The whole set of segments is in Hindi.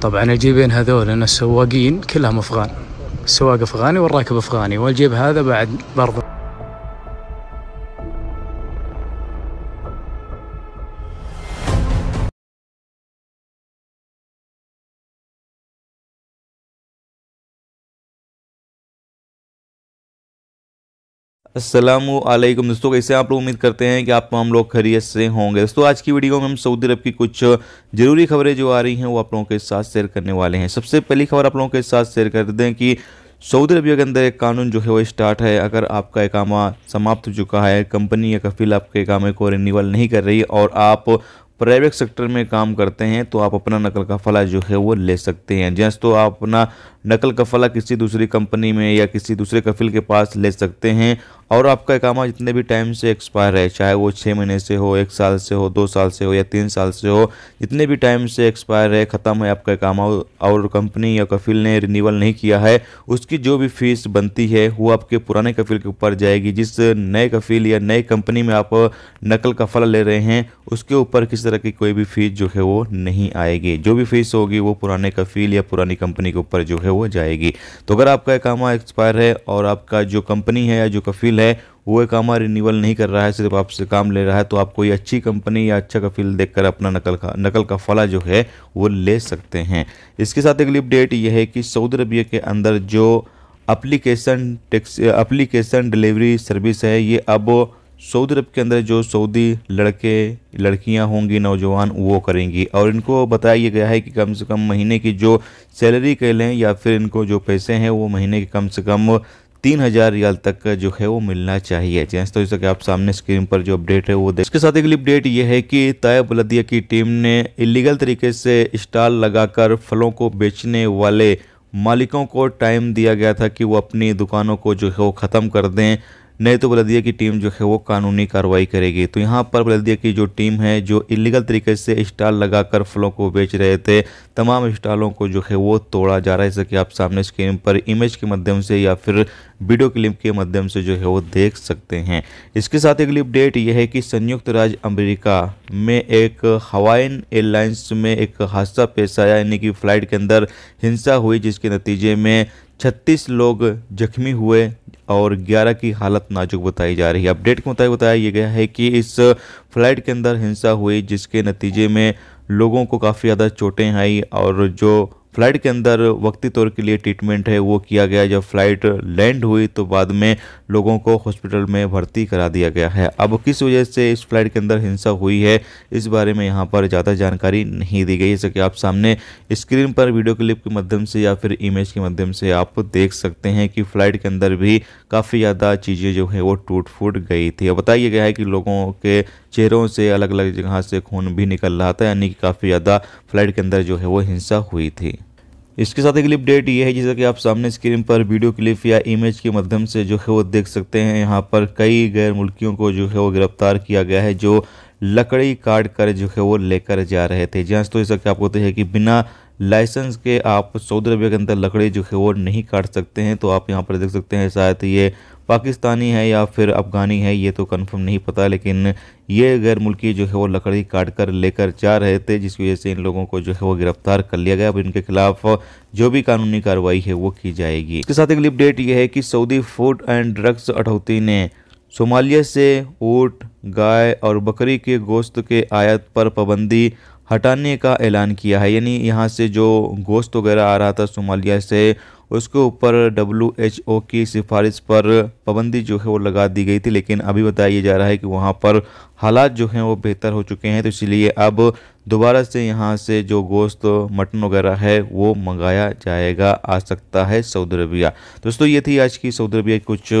طبعا الجيبين هذول أنا السواقين كلهم أفغان السواق أفغاني والراكب أفغاني والجيب هذا بعد برضه असलम दोस्तों कैसे आप लोग उम्मीद करते हैं कि आप हम लोग खैरियत से होंगे दोस्तों आज की वीडियो में हम सऊदी अरब की कुछ ज़रूरी खबरें जो आ रही हैं वो आप लोगों के साथ शेयर करने वाले हैं सबसे पहली खबर आप लोगों के साथ शेयर कर दें कि सऊदी अरबिया के अंदर एक कानून जो है वो स्टार्ट है अगर आपका एकामा समाप्त हो चुका है कंपनी या कफिल आपके एकामे को रिन्यूअल नहीं कर रही और आप प्राइवेट सेक्टर में काम करते हैं तो आप अपना नकल का फला जो है वो ले सकते हैं जैसे हाँ, तो आप अपना नकल कफला किसी दूसरी कंपनी में या किसी दूसरे कफिल के पास ले सकते हैं और आपका इकामा जितने भी टाइम से एक्सपायर है चाहे वो छः महीने से हो एक साल से हो दो साल से हो या तीन साल से हो जितने भी टाइम से एक्सपायर है ख़त्म है आपका इकामा और कंपनी या कफिल ने रिनीवल नहीं किया है उसकी जो भी फीस बनती है वो आपके पुराने कफिल के ऊपर जाएगी जिस नए कफिल या नए कंपनी में आप नकल कफला ले रहे हैं उसके ऊपर किसी तरह की कोई भी फीस जो है वो नहीं आएगी जो भी फीस होगी वो पुराने कफिल या पुरानी कंपनी के ऊपर जो है है वो जाएगी तो अगर आपका एकामा एक्सपायर है और आपका जो कंपनी है या जो कफील है वो एकामा रिन्यूअल नहीं कर रहा है सिर्फ आपसे काम ले रहा है तो आप कोई अच्छी कंपनी या अच्छा कफील देखकर अपना नकल का नकल का फला जो है वो ले सकते हैं इसके साथ अगली अपडेट यह है कि सऊदी अरबिया के अंदर जो application tax application delivery service है ये अब सऊदी अरब के अंदर जो सऊदी लड़के लड़कियां होंगी नौजवान वो करेंगी और इनको बताया गया है कि कम से कम महीने की जो सैलरी कह लें या फिर इनको जो पैसे हैं वो महीने के कम से कम तीन हज़ार रियाल तक जो है वो मिलना चाहिए जैसे तो जैसे कि आप सामने स्क्रीन पर जो अपडेट है वो देख इसके साथ अगली अपडेट ये है कि तायब बलदिया की टीम ने इलीगल तरीके से स्टाल लगाकर फलों को बेचने वाले मालिकों को टाइम दिया गया था कि वो अपनी दुकानों को जो है वो ख़त्म कर दें नहीं तो बलदिया की टीम जो है वो कानूनी कार्रवाई करेगी तो यहाँ पर बलदिया की जो टीम है जो इलीगल तरीके से स्टॉल लगाकर फलों को बेच रहे थे तमाम स्टॉलों को जो है वो तोड़ा जा रहा है जैसे कि आप सामने स्क्रीन पर इमेज के माध्यम से या फिर वीडियो क्लिप के माध्यम से जो है वो देख सकते हैं इसके साथ अगली अपडेट यह है कि संयुक्त राज्य अमेरिका में एक हवाइन एयरलाइंस में एक हादसा पेश आया यानी कि फ्लाइट के अंदर हिंसा हुई जिसके नतीजे में छत्तीस लोग जख्मी हुए और 11 की हालत नाजुक बताई जा रही है अपडेट के मुताबिक बताया गया है कि इस फ्लाइट के अंदर हिंसा हुई जिसके नतीजे में लोगों को काफ़ी ज़्यादा चोटें आई और जो फ्लाइट के अंदर वक्ती तौर के लिए ट्रीटमेंट है वो किया गया जब फ्लाइट लैंड हुई तो बाद में लोगों को हॉस्पिटल में भर्ती करा दिया गया है अब किस वजह से इस फ्लाइट के अंदर हिंसा हुई है इस बारे में यहाँ पर ज़्यादा जानकारी नहीं दी गई जैसा कि आप सामने स्क्रीन पर वीडियो क्लिप के माध्यम से या फिर इमेज के माध्यम से आप देख सकते हैं कि फ्लाइट के अंदर भी काफ़ी ज़्यादा चीज़ें जो है वो टूट फूट गई थी बताया गया है कि लोगों के चेहरों से अलग अलग जगह से खून भी निकल रहा था यानी कि काफ़ी ज़्यादा फ्लाइट के अंदर जो है वो हिंसा हुई थी इसके साथ अगली अपडेट ये है जैसा कि आप सामने स्क्रीन पर वीडियो क्लिप या इमेज के माध्यम से जो है वो देख सकते हैं यहाँ पर कई गैर मुल्कियों को जो है वो गिरफ्तार किया गया है जो लकड़ी काट कर जो है वो लेकर जा रहे थे जहाँ तो जैसा कि आपको तो है कि बिना लाइसेंस के आप सऊदी अरबिया के अंदर लकड़ी जो है वो नहीं काट सकते हैं तो आप यहाँ पर देख सकते हैं शायद ये पाकिस्तानी है या फिर अफ़गानी है ये तो कंफर्म नहीं पता लेकिन ये गैर मुल्की जो है वो लकड़ी काट कर लेकर जा रहे थे जिसकी वजह से इन लोगों को जो है वो गिरफ्तार कर लिया गया अब इनके खिलाफ जो भी कानूनी कार्रवाई है वो की जाएगी इसके साथ अगली अपडेट ये है कि सऊदी फूड एंड ड्रग्स अटौती ने सोमालिया से ऊँट गाय और बकरी के गोश्त के आयात पर पाबंदी हटाने का ऐलान किया है यानी यहाँ से जो गोश्त वगैरह आ रहा था सोमालिया से उसके ऊपर डब्ल्यू एच ओ की सिफारिश पर पाबंदी जो है वो लगा दी गई थी लेकिन अभी बताया जा रहा है कि वहाँ पर हालात जो हैं वो बेहतर हो चुके हैं तो इसलिए अब दोबारा से यहाँ से जो गोश्त मटन वगैरह है वो मंगाया जाएगा आ सकता है सऊदी अरबिया दोस्तों ये थी आज की सऊदी अरबिया की कुछ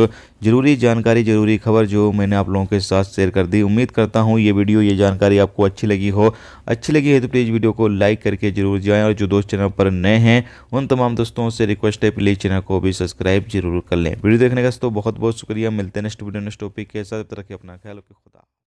ज़रूरी जानकारी ज़रूरी खबर जो मैंने आप लोगों के साथ शेयर कर दी उम्मीद करता हूँ ये वीडियो ये जानकारी आपको अच्छी लगी हो अच्छी लगी है तो प्लीज़ वीडियो को लाइक करके ज़रूर जाएँ और जो दोस्त चैनल पर नए हैं उन तमाम दोस्तों से रिक्वेस्ट है प्लीज़ चैनल को भी सब्सक्राइब जरूर कर लें वीडियो देखने का दोस्तों बहुत बहुत शुक्रिया मिलते हैं नेक्स्ट वीडियो नेक्स्ट टॉपिक के साथ के अपना ख्याल खुदा